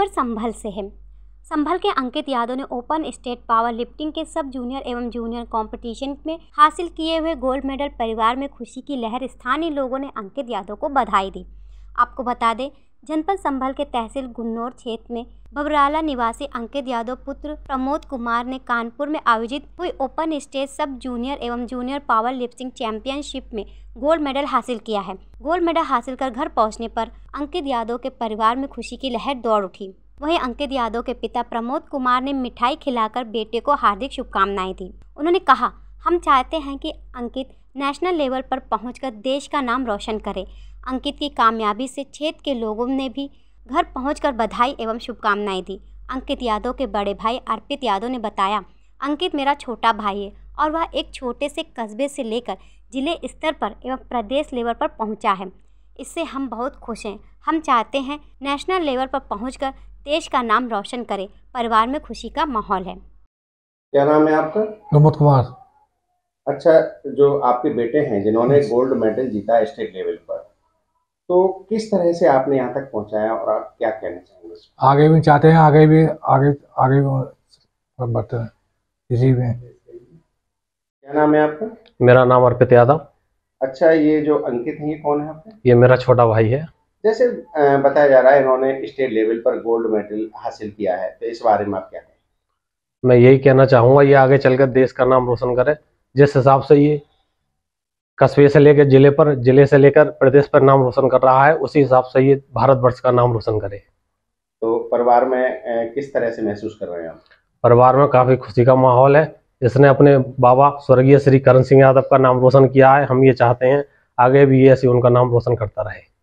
खबर संभल से है संभल के अंकित यादव ने ओपन स्टेट पावर लिफ्टिंग के सब जूनियर एवं जूनियर कंपटीशन में हासिल किए हुए गोल्ड मेडल परिवार में खुशी की लहर स्थानीय लोगों ने अंकित यादव को बधाई दी आपको बता दें जनपद संभल के तहसील गुन्नौर क्षेत्र में बबराला निवासी अंकित यादव पुत्र प्रमोद कुमार ने कानपुर में आयोजित हुई ओपन स्टेज सब जूनियर एवं जूनियर पावर लिफ्टिंग चैंपियनशिप में गोल्ड मेडल हासिल किया है गोल्ड मेडल हासिल कर घर पहुंचने पर अंकित यादव के परिवार में खुशी की लहर दौड़ उठी वहीं अंकित यादव के पिता प्रमोद कुमार ने मिठाई खिलाकर बेटे को हार्दिक शुभकामनाएं दी उन्होंने कहा हम चाहते हैं कि अंकित नेशनल लेवल पर पहुंचकर देश का नाम रोशन करे अंकित की कामयाबी से क्षेत्र के लोगों ने भी घर पहुँच बधाई एवं शुभकामनाएँ दी अंकित यादव के बड़े भाई अर्पित यादव ने बताया अंकित मेरा छोटा भाई है और वह एक छोटे से कस्बे से लेकर जिले स्तर पर एवं प्रदेश लेवल पर पहुंचा है इससे हम बहुत खुश हैं हम चाहते हैं नेशनल लेवल पर पहुंचकर देश का नाम रोशन करें परिवार में खुशी का माहौल है क्या नाम है आपका प्रमोद कुमार अच्छा जो आपके बेटे हैं जिन्होंने गोल्ड मेडल जीता स्टेट लेवल पर तो किस तरह से आपने यहाँ तक पहुँचाया और आप क्या कहना चाहेंगे आगे भी चाहते हैं आगे भी आगे आगे बढ़ते हैं इसी में क्या नाम है आपका मेरा नाम अर्पित यादव अच्छा ये जो अंकित है ये कौन है आपका ये मेरा छोटा भाई है जैसे बताया जा रहा है इन्होंने स्टेट लेवल पर गोल्ड मेडल हासिल किया है तो इस बारे में आप क्या मैं यही कहना चाहूंगा ये आगे चलकर देश का नाम रोशन करे जिस हिसाब से ये कस्बे से लेकर जिले पर जिले से लेकर प्रदेश पर नाम रोशन कर रहा है उसी हिसाब से ये भारतवर्ष का नाम रोशन करे तो परिवार में किस तरह से महसूस कर रहे हैं आप परिवार में काफ़ी खुशी का माहौल है इसने अपने बाबा स्वर्गीय श्री करण सिंह यादव का नाम रोशन किया है हम ये चाहते हैं आगे भी ये ऐसे उनका नाम रोशन करता रहे